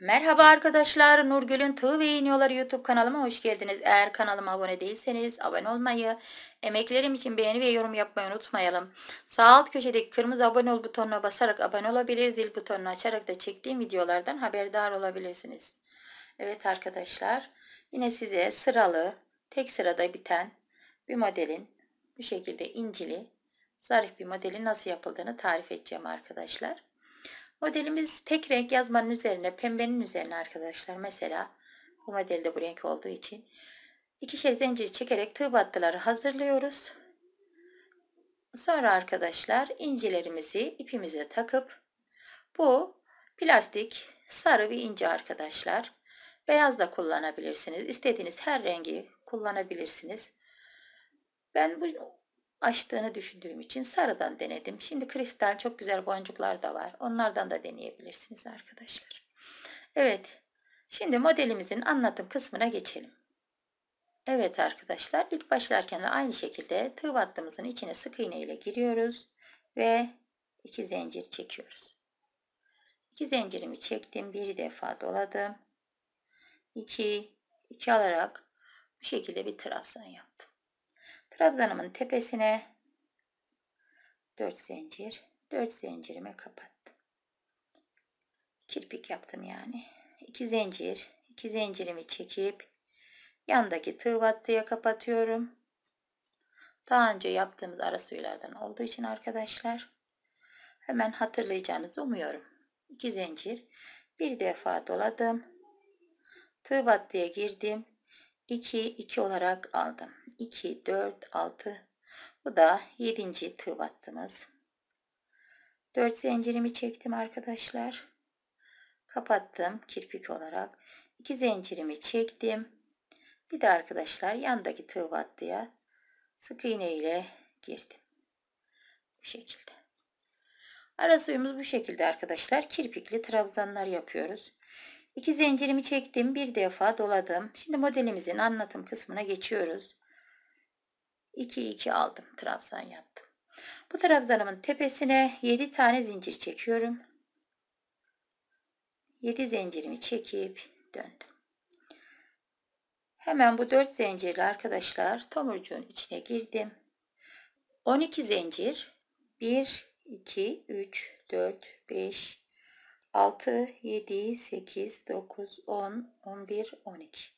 Merhaba arkadaşlar. Nurgül'ün Tığ ve İğniyorları YouTube kanalıma hoş geldiniz. Eğer kanalıma abone değilseniz abone olmayı, emeklerim için beğeni ve yorum yapmayı unutmayalım. Sağ alt köşedeki kırmızı abone ol butonuna basarak abone olabilir, zil butonunu açarak da çektiğim videolardan haberdar olabilirsiniz. Evet arkadaşlar, yine size sıralı, tek sırada biten bir modelin bu şekilde incili, zarif bir modelin nasıl yapıldığını tarif edeceğim arkadaşlar. Modelimiz tek renk yazmanın üzerine, pembenin üzerine arkadaşlar. Mesela bu modelde bu renk olduğu için ikişer zincir çekerek tığ battıları hazırlıyoruz. Sonra arkadaşlar incilerimizi ipimize takıp bu plastik sarı bir ince arkadaşlar. Beyaz da kullanabilirsiniz. İstediğiniz her rengi kullanabilirsiniz. Ben bu açtığını düşündüğüm için sarıdan denedim. Şimdi kristal çok güzel boncuklar da var. Onlardan da deneyebilirsiniz arkadaşlar. Evet. Şimdi modelimizin anlatım kısmına geçelim. Evet arkadaşlar ilk başlarken de aynı şekilde tığ battığımızın içine sık iğne ile giriyoruz ve iki zincir çekiyoruz. İki zincirimi çektim. Bir defa doladım. 2 2 alarak bu şekilde bir trabzan yaptım. Trabzanımın tepesine 4 zincir, 4 zincirimi kapattım. Kirpik yaptım yani. 2 zincir, 2 zincirimi çekip yandaki tığ battıya kapatıyorum. Daha önce yaptığımız ara suyulardan olduğu için arkadaşlar hemen hatırlayacağınızı umuyorum. 2 zincir, bir defa doladım. Tığ battıya girdim. 2, 2 olarak aldım. 2, 4, 6. Bu da 7. tığ battımız. 4 zincirimi çektim arkadaşlar. Kapattım kirpik olarak. 2 zincirimi çektim. Bir de arkadaşlar yandaki tığ battıya sık iğne ile girdim. Bu şekilde. Ara suyumuz bu şekilde arkadaşlar. Kirpikli trabzanlar yapıyoruz. İki zincirimi çektim. Bir defa doladım. Şimdi modelimizin anlatım kısmına geçiyoruz. 2 2 aldım. Trabzan yaptım. Bu trabzanımın tepesine 7 tane zincir çekiyorum. 7 zincirimi çekip döndüm. Hemen bu 4 zincirle arkadaşlar tomurcuğun içine girdim. 12 zincir 1 2 3 4 5 6, 7, 8, 9, 10, 11, 12.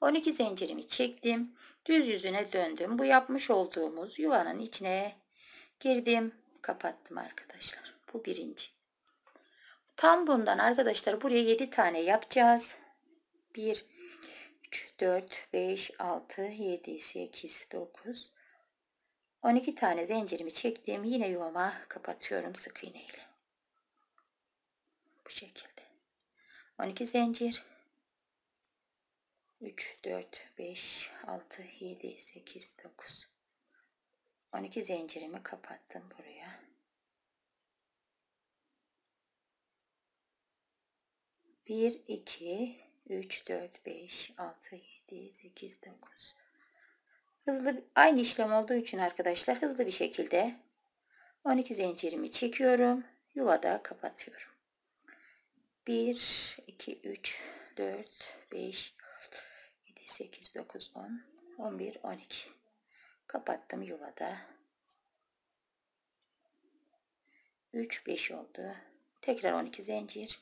12 zincirimi çektim. Düz yüzüne döndüm. Bu yapmış olduğumuz yuvanın içine girdim. Kapattım arkadaşlar. Bu birinci. Tam bundan arkadaşlar buraya 7 tane yapacağız. 1, 3, 4, 5, 6, 7, 8, 9, 12 tane zincirimi çektim. Yine yuvama kapatıyorum sık iğneyle bu şekilde 12 zincir 3 4 5 6 7 8 9 12 zincirimi kapattım buraya Bir, iki, üç, dört, beş, altı, yedi, sekiz, dokuz. Hızlı aynı işlem olduğu için arkadaşlar hızlı bir şekilde 12 zincirimi çekiyorum. Yuvada kapatıyorum. 1, 2, 3, 4, 5, 6, 7, 8, 9, 10, 11, 12. Kapattım yuvada. 3, 5 oldu. Tekrar 12 zincir.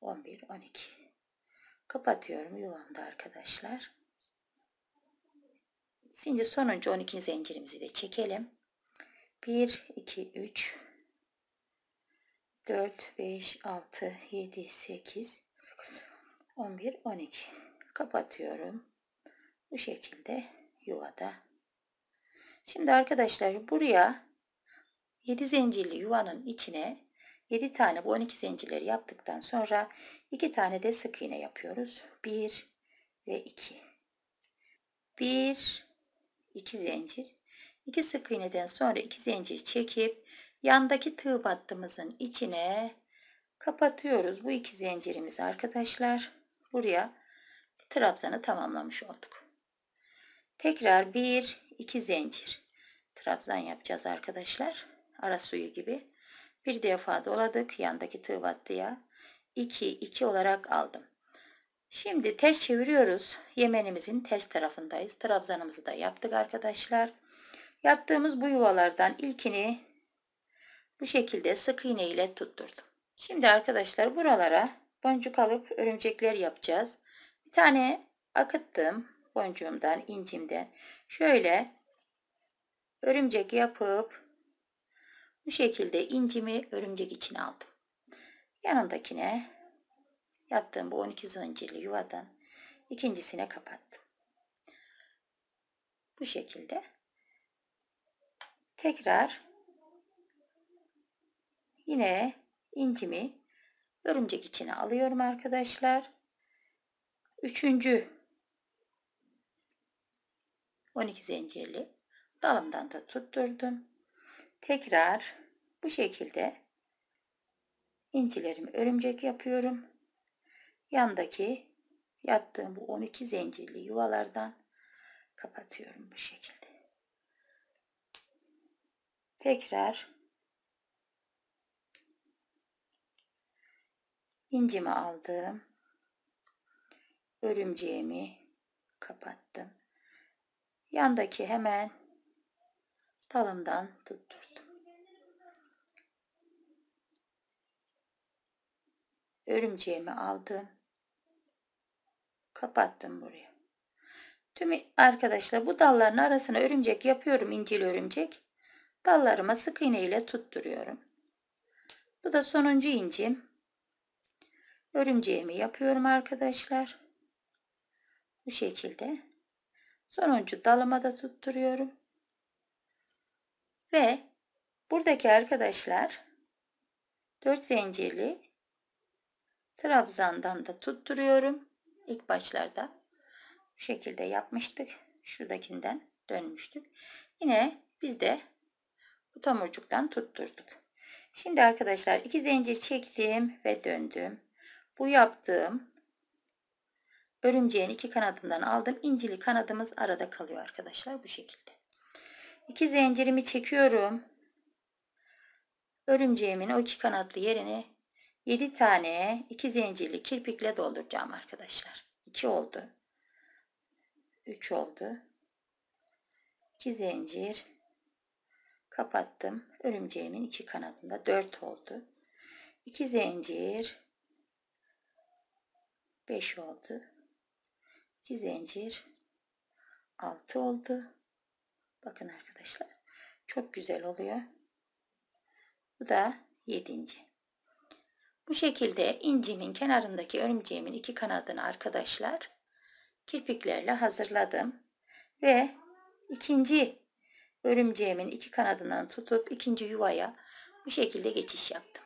On bir, on iki. Kapatıyorum yuvamda arkadaşlar. Şimdi sonuncu on iki zincirimizi de çekelim. 1, 2, 3, 4, 5, 6, 7, 8, 11, 12. Kapatıyorum. Bu şekilde yuvada. Şimdi arkadaşlar buraya 7 zincirli yuvanın içine 7 tane bu 12 zincirleri yaptıktan sonra 2 tane de sık iğne yapıyoruz. 1 ve 2. 1 2 zincir 2 sık iğneden sonra 2 zincir çekip yandaki tığ battığımızın içine kapatıyoruz bu iki zincirimizi arkadaşlar. Buraya trabzanı tamamlamış olduk. Tekrar 1 2 zincir trabzan yapacağız arkadaşlar. Ara suyu gibi. Bir defa doladık yandaki tığ battıya. 2 2 olarak aldım. Şimdi ters çeviriyoruz. Yemenimizin ters tarafındayız. Trabzanımızı da yaptık arkadaşlar. Yaptığımız bu yuvalardan ilkini bu şekilde sık iğne ile tutturdum. Şimdi arkadaşlar buralara boncuk alıp örümcekler yapacağız. Bir tane akıttım boncuğumdan, incimden. Şöyle örümcek yapıp bu şekilde incimi örümcek içine aldım. Yanındakine yaptığım bu 12 zincirli yuvadan ikincisine kapattım. Bu şekilde Tekrar yine incimi örümcek içine alıyorum arkadaşlar. Üçüncü 12 zincirli dalımdan da tutturdum. Tekrar bu şekilde incilerimi örümcek yapıyorum. Yandaki yattığım bu 12 zincirli yuvalardan kapatıyorum bu şekilde. Tekrar incimi aldım. Örümceğimi kapattım. Yandaki hemen talımdan tutturdum. Örümceğimi aldım. Kapattım buraya. Tüm arkadaşlar bu dalların arasına örümcek yapıyorum incil örümcek. Dallarıma sık iğne ile tutturuyorum. Bu da sonuncu incim. Örümceğimi yapıyorum arkadaşlar. Bu şekilde. Sonuncu dalıma da tutturuyorum. Ve buradaki arkadaşlar 4 zincirli trabzandan da tutturuyorum. İlk başlarda bu şekilde yapmıştık. Şuradakinden dönmüştük. Yine biz de bu tomurcuktan tutturduk. Şimdi arkadaşlar iki zincir çektim ve döndüm. Bu yaptığım örümceğin iki kanadından aldım. İncili kanadımız arada kalıyor arkadaşlar bu şekilde. İki zincirimi çekiyorum. Örümceğimin o iki kanatlı yerini 7 tane iki zincirli kirpikle dolduracağım arkadaşlar. 2 oldu. 3 oldu. 2 zincir kapattım. Örümceğimin iki kanadında dört oldu. İki zincir beş oldu. İki zincir altı oldu. Bakın arkadaşlar çok güzel oluyor. Bu da yedinci. Bu şekilde incimin kenarındaki örümceğimin iki kanadını arkadaşlar kirpiklerle hazırladım ve ikinci örümceğimin iki kanadından tutup ikinci yuvaya bu şekilde geçiş yaptım.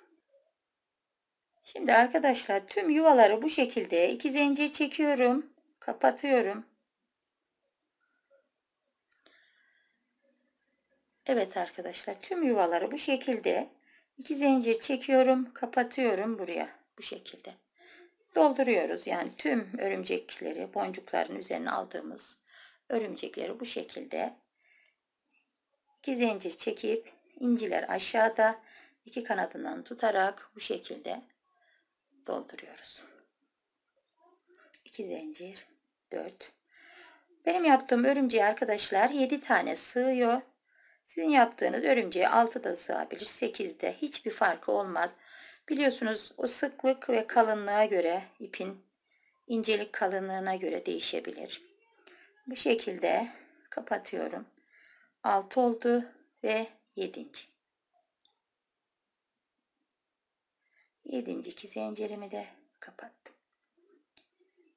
Şimdi arkadaşlar tüm yuvaları bu şekilde iki zincir çekiyorum. Kapatıyorum. Evet arkadaşlar tüm yuvaları bu şekilde iki zincir çekiyorum. Kapatıyorum buraya bu şekilde. Dolduruyoruz yani tüm örümcekleri boncukların üzerine aldığımız örümcekleri bu şekilde 2 zincir çekip inciler aşağıda iki kanadından tutarak bu şekilde dolduruyoruz. 2 zincir 4 benim yaptığım örümceği arkadaşlar 7 tane sığıyor. Sizin yaptığınız örümceği 6 da sığabilir 8 de hiçbir farkı olmaz. Biliyorsunuz o sıklık ve kalınlığa göre ipin incelik kalınlığına göre değişebilir. Bu şekilde kapatıyorum. 6 oldu ve 7. 7. iki zincirimi de kapattım.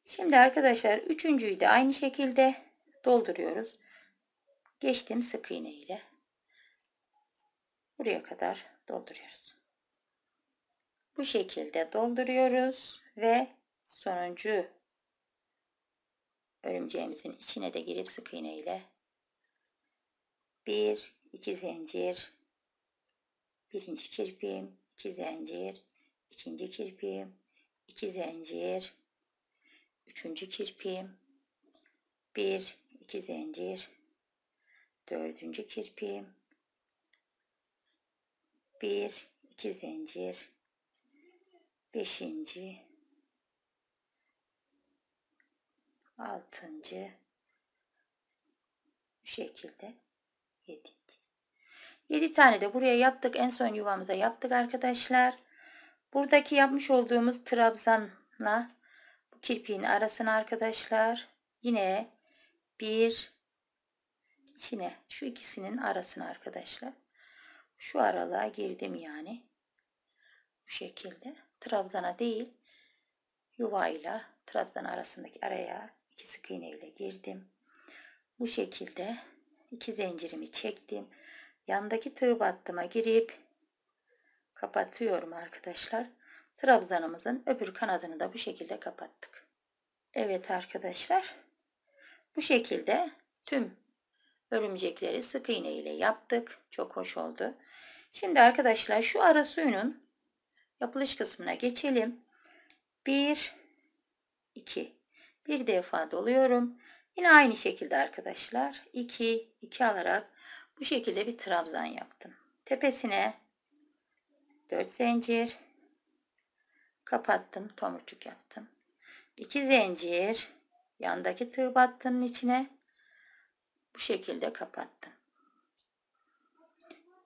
Şimdi arkadaşlar üçüncüyü de aynı şekilde dolduruyoruz. Geçtim sık iğne ile. Buraya kadar dolduruyoruz. Bu şekilde dolduruyoruz ve sonuncu örümceğimizin içine de girip sık iğne ile 1 2 zincir birinci kirpim, 2 zincir ikinci kirpim, 2 zincir üçüncü kirpim, 1 2 zincir dördüncü kirpim, 1 2 zincir beşinci altıncı bu şekilde yedik. 7 tane de buraya yaptık. En son yuvamıza yaptık arkadaşlar. Buradaki yapmış olduğumuz trabzanla bu kirpiğin arasını arkadaşlar yine bir içine şu ikisinin arasını arkadaşlar şu aralığa girdim yani bu şekilde trabzana değil yuva ile trabzan arasındaki araya iki sık iğne ile girdim bu şekilde iki zincirimi çektim. Yandaki tığ battıma girip kapatıyorum arkadaşlar. Trabzanımızın öbür kanadını da bu şekilde kapattık. Evet arkadaşlar. Bu şekilde tüm örümcekleri sık iğne ile yaptık. Çok hoş oldu. Şimdi arkadaşlar şu ara suyunun yapılış kısmına geçelim. 1 2 bir defa doluyorum. Yine aynı şekilde arkadaşlar 2 2 alarak bu şekilde bir trabzan yaptım. Tepesine 4 zincir kapattım, tomurcuk yaptım. 2 zincir yandaki tığ battının içine bu şekilde kapattım.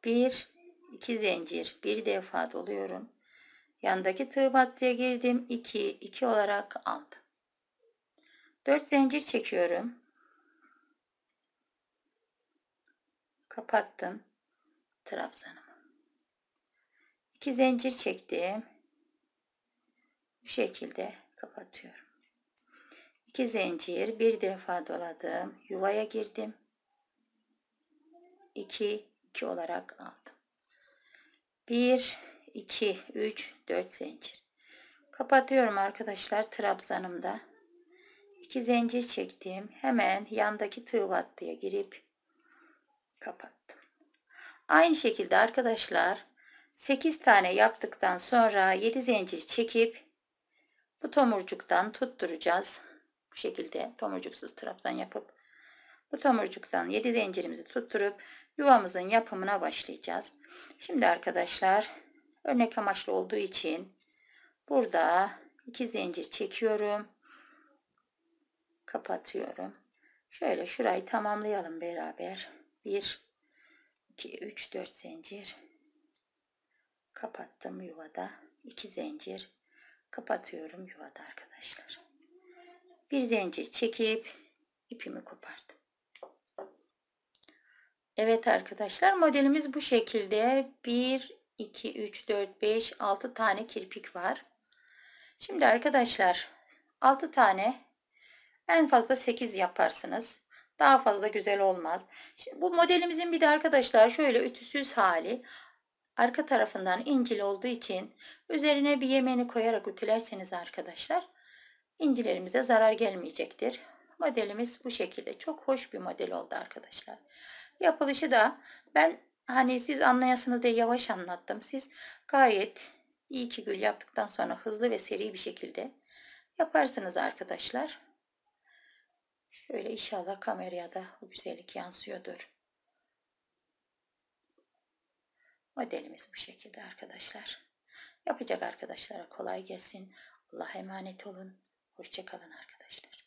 1 2 zincir bir defa doluyorum. Yandaki tığ battıya girdim. 2 2 olarak aldım. 4 zincir çekiyorum. Kapattım trabzanımı. 2 zincir çektim. Bu şekilde kapatıyorum. 2 zincir bir defa doladım. Yuvaya girdim. 2 2 olarak aldım. 1 2 3 4 zincir. Kapatıyorum arkadaşlar trabzanımda. 2 zincir çektim. Hemen yandaki tığ battıya girip kapattım. Aynı şekilde arkadaşlar 8 tane yaptıktan sonra 7 zincir çekip bu tomurcuktan tutturacağız. Bu şekilde tomurcuksuz trabzan yapıp bu tomurcuktan 7 zincirimizi tutturup yuvamızın yapımına başlayacağız. Şimdi arkadaşlar örnek amaçlı olduğu için burada 2 zincir çekiyorum kapatıyorum. Şöyle şurayı tamamlayalım beraber. 1 2 3 4 zincir kapattım yuvada 2 zincir kapatıyorum yuvada arkadaşlar. Bir zincir çekip ipimi kopardım. Evet arkadaşlar modelimiz bu şekilde 1 2 3 4 5 6 tane kirpik var. Şimdi arkadaşlar 6 tane en fazla 8 yaparsınız. Daha fazla güzel olmaz. Şimdi bu modelimizin bir de arkadaşlar şöyle ütüsüz hali. Arka tarafından incil olduğu için üzerine bir yemeğini koyarak ütülerseniz arkadaşlar incilerimize zarar gelmeyecektir. Modelimiz bu şekilde. Çok hoş bir model oldu arkadaşlar. Yapılışı da ben hani siz anlayasınız diye yavaş anlattım. Siz gayet iyi ki gül yaptıktan sonra hızlı ve seri bir şekilde yaparsınız arkadaşlar. Şöyle inşallah kameraya da bu güzellik yansıyordur. Modelimiz bu şekilde arkadaşlar. Yapacak arkadaşlara kolay gelsin. Allah'a emanet olun. Hoşçakalın arkadaşlar.